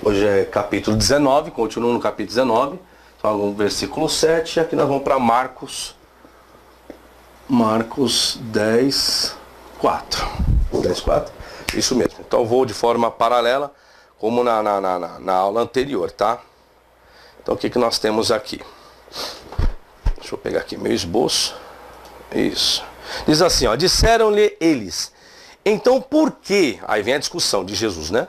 Hoje é capítulo 19, continuo no capítulo 19. Então, versículo 7, aqui nós vamos para Marcos. Marcos 10, 4. 10, 4. Isso mesmo. Então vou de forma paralela, como na, na, na, na aula anterior, tá? Então o que, que nós temos aqui? Deixa eu pegar aqui meu esboço. Isso. Diz assim, ó, disseram-lhe eles. Então por que? Aí vem a discussão de Jesus, né?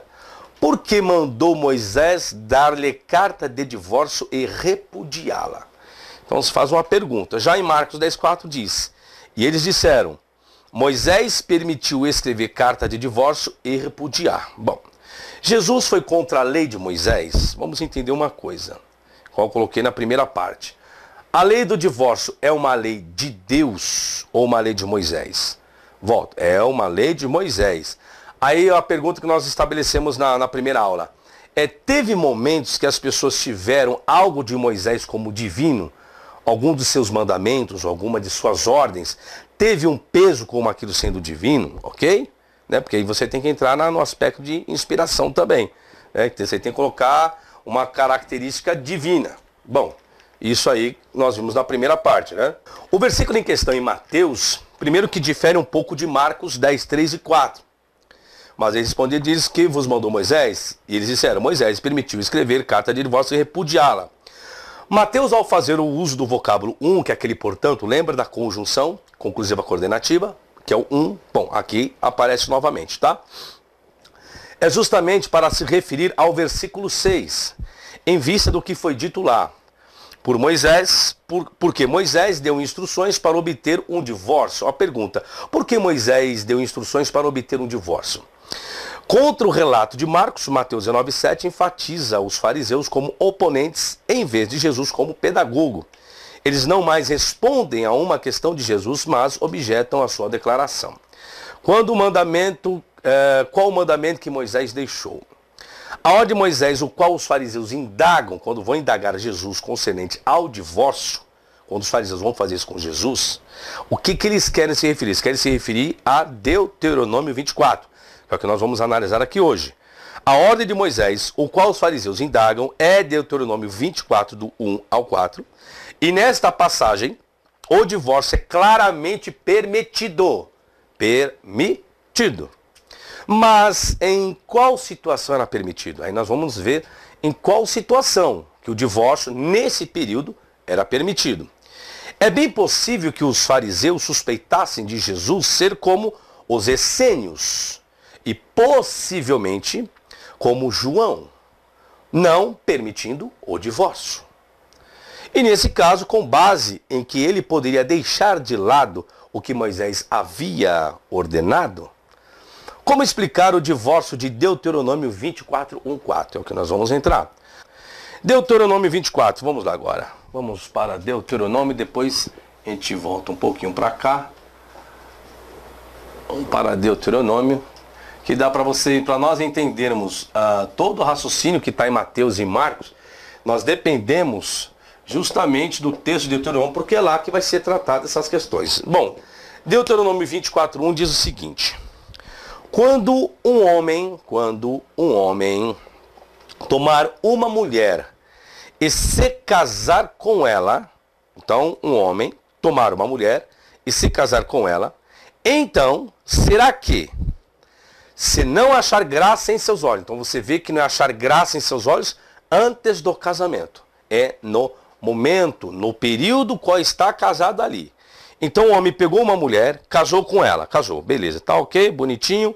Por que mandou Moisés dar-lhe carta de divórcio e repudiá-la. Então se faz uma pergunta. Já em Marcos 10,4 diz: E eles disseram: Moisés permitiu escrever carta de divórcio e repudiar. Bom, Jesus foi contra a lei de Moisés. Vamos entender uma coisa, qual eu coloquei na primeira parte. A lei do divórcio é uma lei de Deus ou uma lei de Moisés? Volto, é uma lei de Moisés. Aí é a pergunta que nós estabelecemos na, na primeira aula. É, teve momentos que as pessoas tiveram algo de Moisés como divino, algum dos seus mandamentos, alguma de suas ordens, teve um peso como aquilo sendo divino, ok? Né? Porque aí você tem que entrar na, no aspecto de inspiração também. Né? Você tem que colocar uma característica divina. Bom, isso aí nós vimos na primeira parte, né? O versículo em questão em Mateus, primeiro que difere um pouco de Marcos 10, 3 e 4. Mas ele respondeu e disse, que vos mandou Moisés? E eles disseram, Moisés permitiu escrever carta de divórcio e repudiá-la. Mateus, ao fazer o uso do vocábulo um, que é aquele portanto, lembra da conjunção conclusiva coordenativa, que é o um, bom, aqui aparece novamente, tá? É justamente para se referir ao versículo 6, em vista do que foi dito lá por Moisés, por, porque Moisés deu instruções para obter um divórcio. A pergunta, por que Moisés deu instruções para obter um divórcio? Contra o relato de Marcos, Mateus 19,7 enfatiza os fariseus como oponentes em vez de Jesus como pedagogo. Eles não mais respondem a uma questão de Jesus, mas objetam a sua declaração. Quando o mandamento, eh, qual o mandamento que Moisés deixou? A ordem de Moisés, o qual os fariseus indagam, quando vão indagar Jesus concernente ao divórcio, quando os fariseus vão fazer isso com Jesus, o que, que eles querem se referir? Eles querem se referir a Deuteronômio 24, que é o que nós vamos analisar aqui hoje. A ordem de Moisés, o qual os fariseus indagam, é Deuteronômio 24, do 1 ao 4. E nesta passagem, o divórcio é claramente permitido. Permitido. Mas em qual situação era permitido? Aí nós vamos ver em qual situação que o divórcio, nesse período, era permitido. É bem possível que os fariseus suspeitassem de Jesus ser como os essênios e possivelmente como João, não permitindo o divórcio. E nesse caso, com base em que ele poderia deixar de lado o que Moisés havia ordenado, como explicar o divórcio de Deuteronômio 24, 1, É o que nós vamos entrar. Deuteronômio 24, vamos lá agora. Vamos para Deuteronômio, depois a gente volta um pouquinho para cá. Vamos para Deuteronômio, que dá para você, para nós entendermos uh, todo o raciocínio que está em Mateus e Marcos, nós dependemos justamente do texto de Deuteronômio, porque é lá que vai ser tratado essas questões. Bom, Deuteronômio 24, 1 diz o seguinte. Quando um homem, quando um homem tomar uma mulher e se casar com ela, então um homem tomar uma mulher e se casar com ela, então será que se não achar graça em seus olhos, então você vê que não é achar graça em seus olhos antes do casamento, é no momento, no período qual está casado ali. Então o homem pegou uma mulher, casou com ela, casou, beleza, tá ok, bonitinho.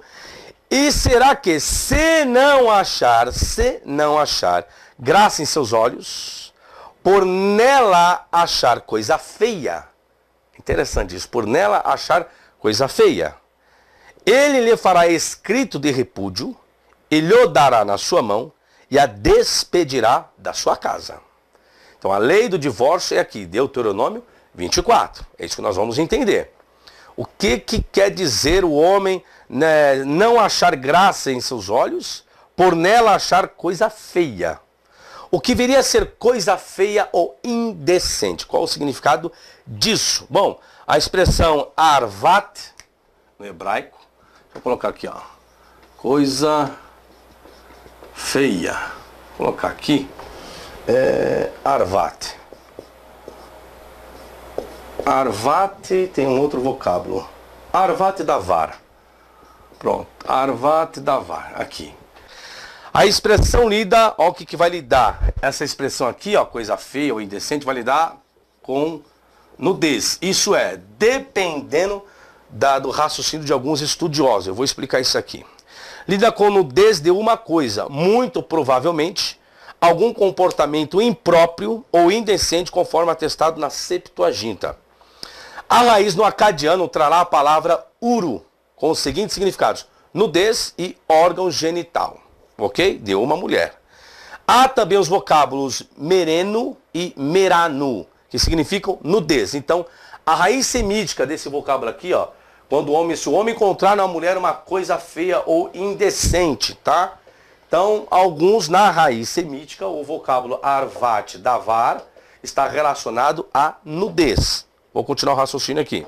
E será que se não achar, se não achar graça em seus olhos, por nela achar coisa feia, interessante isso, por nela achar coisa feia, ele lhe fará escrito de repúdio, e lhe dará na sua mão, e a despedirá da sua casa. Então a lei do divórcio é aqui, Deuteronômio 24. É isso que nós vamos entender. O que, que quer dizer o homem né, não achar graça em seus olhos, por nela achar coisa feia? O que viria a ser coisa feia ou indecente? Qual o significado disso? Bom, a expressão arvat, no hebraico, Vou colocar aqui, ó. Coisa feia. Vou colocar aqui. É, arvat. Arvati tem um outro vocábulo. Arvati Davar. Pronto. Arvati Davar. Aqui. A expressão lida, ó, o que, que vai lidar? Essa expressão aqui, ó, coisa feia ou indecente, vai lidar com nudez. Isso é, dependendo da, do raciocínio de alguns estudiosos. Eu vou explicar isso aqui. Lida com nudez de uma coisa, muito provavelmente, algum comportamento impróprio ou indecente, conforme atestado na Septuaginta. A raiz no acadiano trará a palavra uru, com os seguintes significados: nudez e órgão genital, ok? De uma mulher. Há também os vocábulos mereno e meranu, que significam nudez. Então, a raiz semítica desse vocábulo aqui, ó, quando o homem, se o homem encontrar na mulher uma coisa feia ou indecente, tá? Então, alguns na raiz semítica, o vocábulo arvat, davar, está relacionado à nudez. Vou continuar o raciocínio aqui.